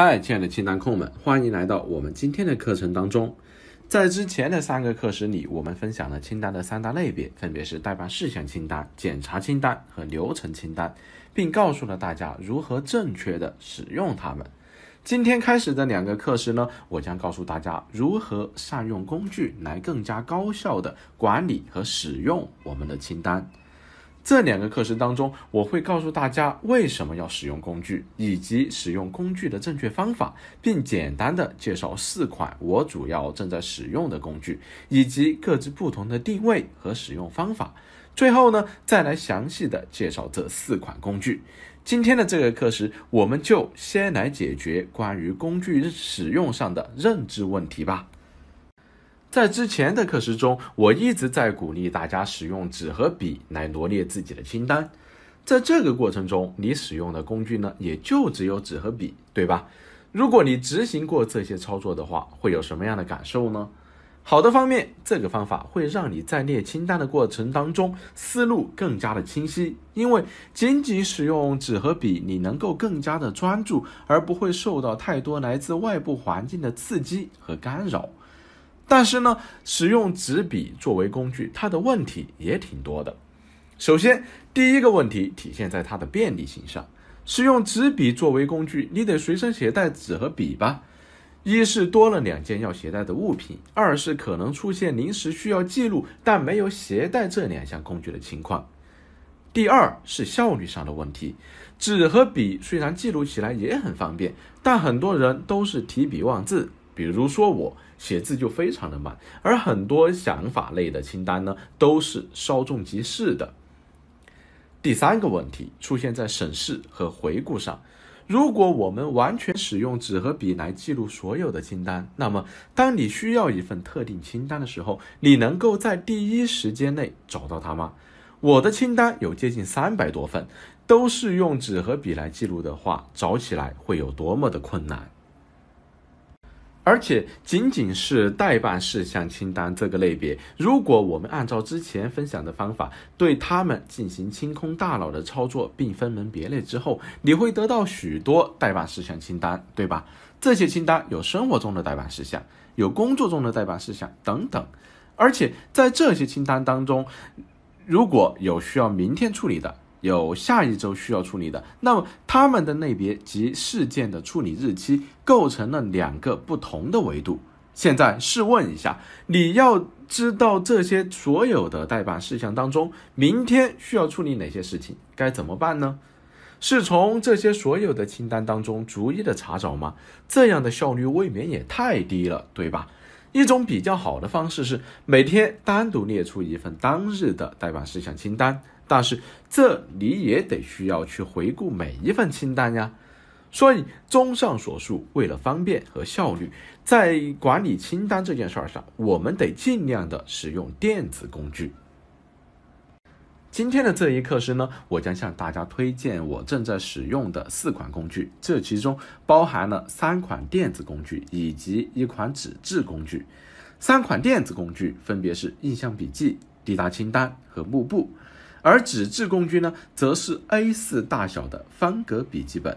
嗨，亲爱的清单控们，欢迎来到我们今天的课程当中。在之前的三个课时里，我们分享了清单的三大类别，分别是代办事项清单、检查清单和流程清单，并告诉了大家如何正确的使用它们。今天开始的两个课时呢，我将告诉大家如何善用工具来更加高效的管理和使用我们的清单。这两个课时当中，我会告诉大家为什么要使用工具，以及使用工具的正确方法，并简单的介绍四款我主要正在使用的工具，以及各自不同的定位和使用方法。最后呢，再来详细的介绍这四款工具。今天的这个课时，我们就先来解决关于工具使用上的认知问题吧。在之前的课时中，我一直在鼓励大家使用纸和笔来罗列自己的清单。在这个过程中，你使用的工具呢，也就只有纸和笔，对吧？如果你执行过这些操作的话，会有什么样的感受呢？好的方面，这个方法会让你在列清单的过程当中，思路更加的清晰，因为仅仅使用纸和笔，你能够更加的专注，而不会受到太多来自外部环境的刺激和干扰。但是呢，使用纸笔作为工具，它的问题也挺多的。首先，第一个问题体现在它的便利性上。使用纸笔作为工具，你得随身携带纸和笔吧？一是多了两件要携带的物品，二是可能出现临时需要记录但没有携带这两项工具的情况。第二是效率上的问题。纸和笔虽然记录起来也很方便，但很多人都是提笔忘字。比如说，我写字就非常的慢，而很多想法类的清单呢，都是稍纵即逝的。第三个问题出现在审视和回顾上。如果我们完全使用纸和笔来记录所有的清单，那么当你需要一份特定清单的时候，你能够在第一时间内找到它吗？我的清单有接近三百多份，都是用纸和笔来记录的话，找起来会有多么的困难？而且仅仅是代办事项清单这个类别，如果我们按照之前分享的方法对他们进行清空大脑的操作，并分门别类之后，你会得到许多代办事项清单，对吧？这些清单有生活中的代办事项，有工作中的代办事项等等。而且在这些清单当中，如果有需要明天处理的。有下一周需要处理的，那么他们的类别及事件的处理日期构成了两个不同的维度。现在试问一下，你要知道这些所有的代办事项当中，明天需要处理哪些事情，该怎么办呢？是从这些所有的清单当中逐一的查找吗？这样的效率未免也太低了，对吧？一种比较好的方式是每天单独列出一份当日的代办事项清单。但是这你也得需要去回顾每一份清单呀。所以，综上所述，为了方便和效率，在管理清单这件事儿上，我们得尽量的使用电子工具。今天的这一课时呢，我将向大家推荐我正在使用的四款工具，这其中包含了三款电子工具以及一款纸质工具。三款电子工具分别是印象笔记、滴答清单和幕布。而纸质工具呢，则是 A4 大小的方格笔记本。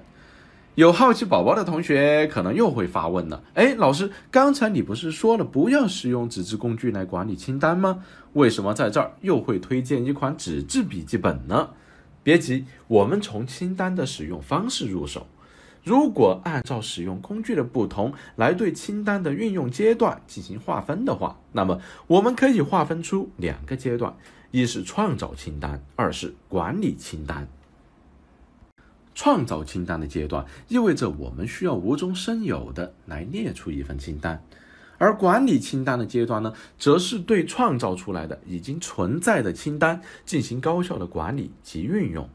有好奇宝宝的同学可能又会发问了：哎，老师，刚才你不是说了不要使用纸质工具来管理清单吗？为什么在这儿又会推荐一款纸质笔记本呢？别急，我们从清单的使用方式入手。如果按照使用工具的不同来对清单的运用阶段进行划分的话，那么我们可以划分出两个阶段。一是创造清单，二是管理清单。创造清单的阶段意味着我们需要无中生有的来列出一份清单，而管理清单的阶段呢，则是对创造出来的已经存在的清单进行高效的管理及运用。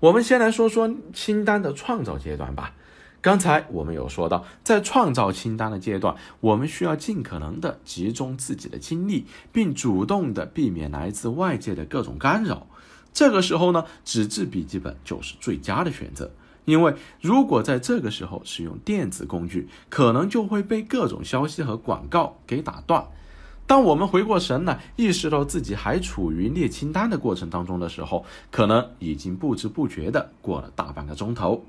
我们先来说说清单的创造阶段吧。刚才我们有说到，在创造清单的阶段，我们需要尽可能的集中自己的精力，并主动的避免来自外界的各种干扰。这个时候呢，纸质笔记本就是最佳的选择。因为如果在这个时候使用电子工具，可能就会被各种消息和广告给打断。当我们回过神来，意识到自己还处于列清单的过程当中的时候，可能已经不知不觉地过了大半个钟头。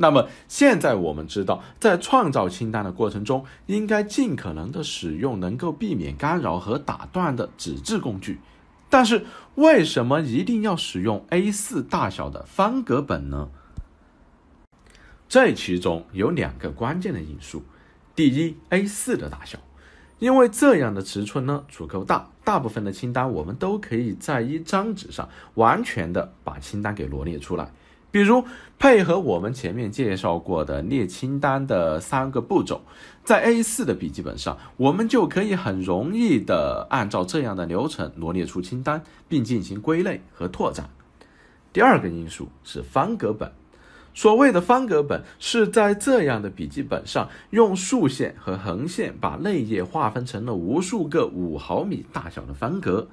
那么现在我们知道，在创造清单的过程中，应该尽可能的使用能够避免干扰和打断的纸质工具。但是，为什么一定要使用 A4 大小的方格本呢？这其中有两个关键的因素。第一，A4 的大小，因为这样的尺寸呢足够大，大部分的清单我们都可以在一张纸上完全的把清单给罗列出来。比如配合我们前面介绍过的列清单的三个步骤，在 A4 的笔记本上，我们就可以很容易地按照这样的流程罗列出清单，并进行归类和拓展。第二个因素是方格本，所谓的方格本是在这样的笔记本上，用竖线和横线把内页划分成了无数个五毫米大小的方格。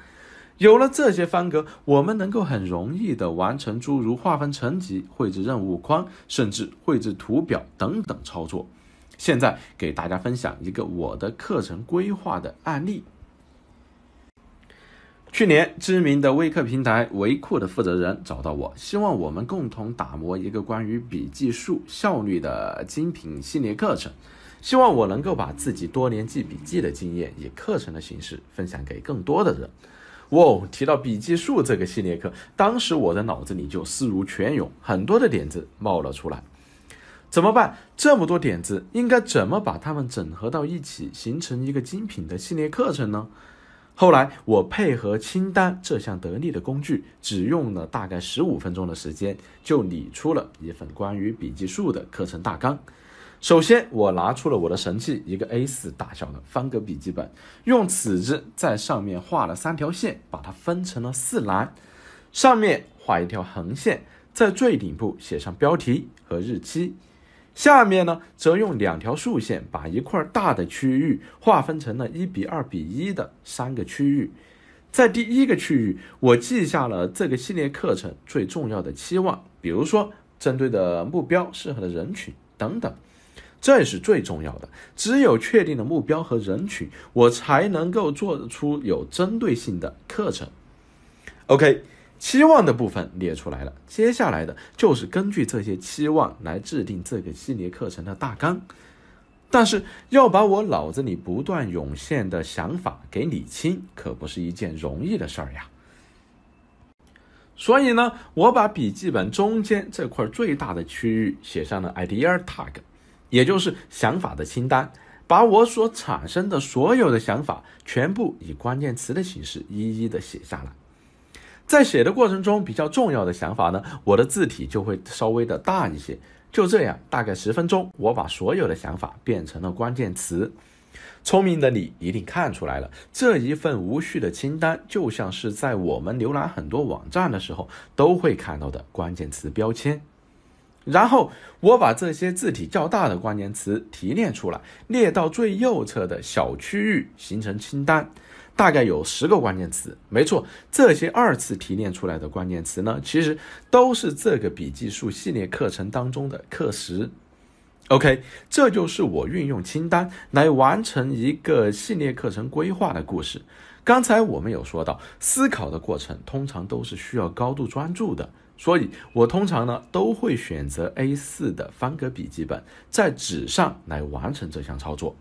有了这些方格，我们能够很容易的完成诸如划分层级、绘制任务框、甚至绘制图表等等操作。现在给大家分享一个我的课程规划的案例。去年，知名的微课平台维库的负责人找到我，希望我们共同打磨一个关于笔记术效率的精品系列课程，希望我能够把自己多年记笔记的经验以课程的形式分享给更多的人。哇，提到笔记术这个系列课，当时我的脑子里就思如泉涌，很多的点子冒了出来。怎么办？这么多点子，应该怎么把它们整合到一起，形成一个精品的系列课程呢？后来，我配合清单这项得力的工具，只用了大概十五分钟的时间，就理出了一份关于笔记术的课程大纲。首先，我拿出了我的神器，一个 A4 大小的方格笔记本，用尺子在上面画了三条线，把它分成了四栏。上面画一条横线，在最顶部写上标题和日期。下面呢，则用两条竖线把一块大的区域划分成了1比2比1的三个区域。在第一个区域，我记下了这个系列课程最重要的期望，比如说针对的目标、适合的人群等等。这是最重要的，只有确定了目标和人群，我才能够做出有针对性的课程。OK，期望的部分列出来了，接下来的就是根据这些期望来制定这个系列课程的大纲。但是要把我脑子里不断涌现的想法给理清，可不是一件容易的事儿呀。所以呢，我把笔记本中间这块最大的区域写上了 idea tag。也就是想法的清单，把我所产生的所有的想法全部以关键词的形式一一的写下来。在写的过程中，比较重要的想法呢，我的字体就会稍微的大一些。就这样，大概十分钟，我把所有的想法变成了关键词。聪明的你一定看出来了，这一份无序的清单就像是在我们浏览很多网站的时候都会看到的关键词标签。然后我把这些字体较大的关键词提炼出来，列到最右侧的小区域，形成清单，大概有十个关键词。没错，这些二次提炼出来的关键词呢，其实都是这个笔记术系列课程当中的课时。OK，这就是我运用清单来完成一个系列课程规划的故事。刚才我们有说到，思考的过程通常都是需要高度专注的。所以，我通常呢都会选择 A4 的方格笔记本，在纸上来完成这项操作。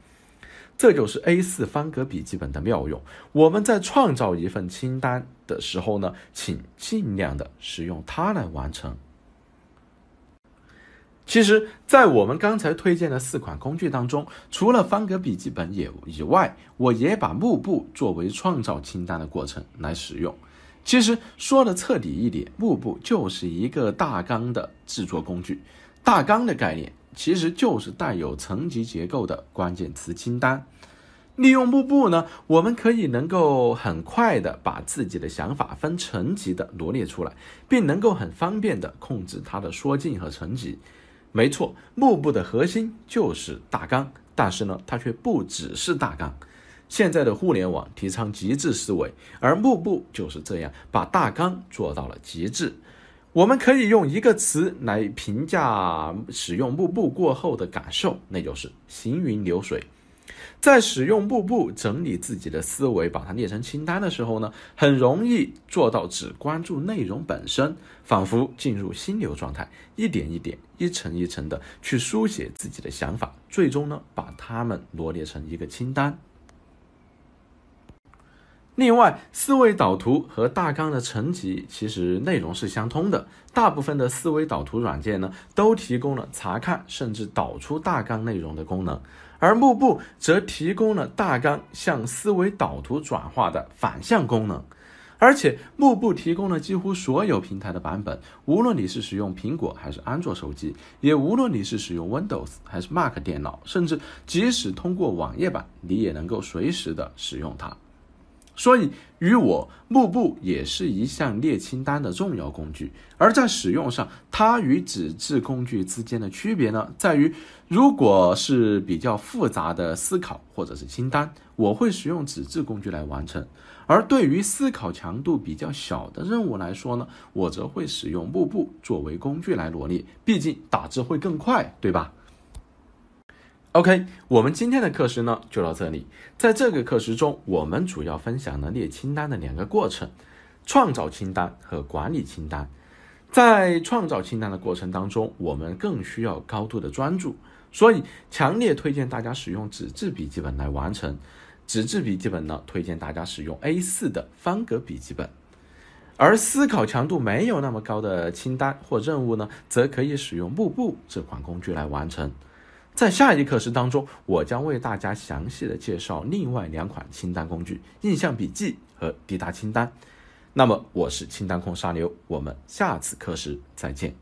这就是 A4 方格笔记本的妙用。我们在创造一份清单的时候呢，请尽量的使用它来完成。其实，在我们刚才推荐的四款工具当中，除了方格笔记本也以外，我也把幕布作为创造清单的过程来使用。其实说的彻底一点，幕布就是一个大纲的制作工具。大纲的概念其实就是带有层级结构的关键词清单。利用幕布呢，我们可以能够很快的把自己的想法分层级的罗列出来，并能够很方便的控制它的缩进和层级。没错，幕布的核心就是大纲，但是呢，它却不只是大纲。现在的互联网提倡极致思维，而幕布就是这样把大纲做到了极致。我们可以用一个词来评价使用幕布过后的感受，那就是行云流水。在使用幕布整理自己的思维，把它列成清单的时候呢，很容易做到只关注内容本身，仿佛进入心流状态，一点一点、一层一层的去书写自己的想法，最终呢把它们罗列成一个清单。另外，思维导图和大纲的层级其实内容是相通的。大部分的思维导图软件呢，都提供了查看甚至导出大纲内容的功能，而幕布则提供了大纲向思维导图转化的反向功能。而且，幕布提供了几乎所有平台的版本，无论你是使用苹果还是安卓手机，也无论你是使用 Windows 还是 Mac 电脑，甚至即使通过网页版，你也能够随时的使用它。所以，与我幕布也是一项列清单的重要工具。而在使用上，它与纸质工具之间的区别呢，在于如果是比较复杂的思考或者是清单，我会使用纸质工具来完成；而对于思考强度比较小的任务来说呢，我则会使用幕布作为工具来罗列，毕竟打字会更快，对吧？OK，我们今天的课时呢就到这里。在这个课时中，我们主要分享了列清单的两个过程：创造清单和管理清单。在创造清单的过程当中，我们更需要高度的专注，所以强烈推荐大家使用纸质笔记本来完成。纸质笔记本呢，推荐大家使用 A4 的方格笔记本。而思考强度没有那么高的清单或任务呢，则可以使用幕布这款工具来完成。在下一课时当中，我将为大家详细的介绍另外两款清单工具——印象笔记和滴答清单。那么，我是清单控沙牛，我们下次课时再见。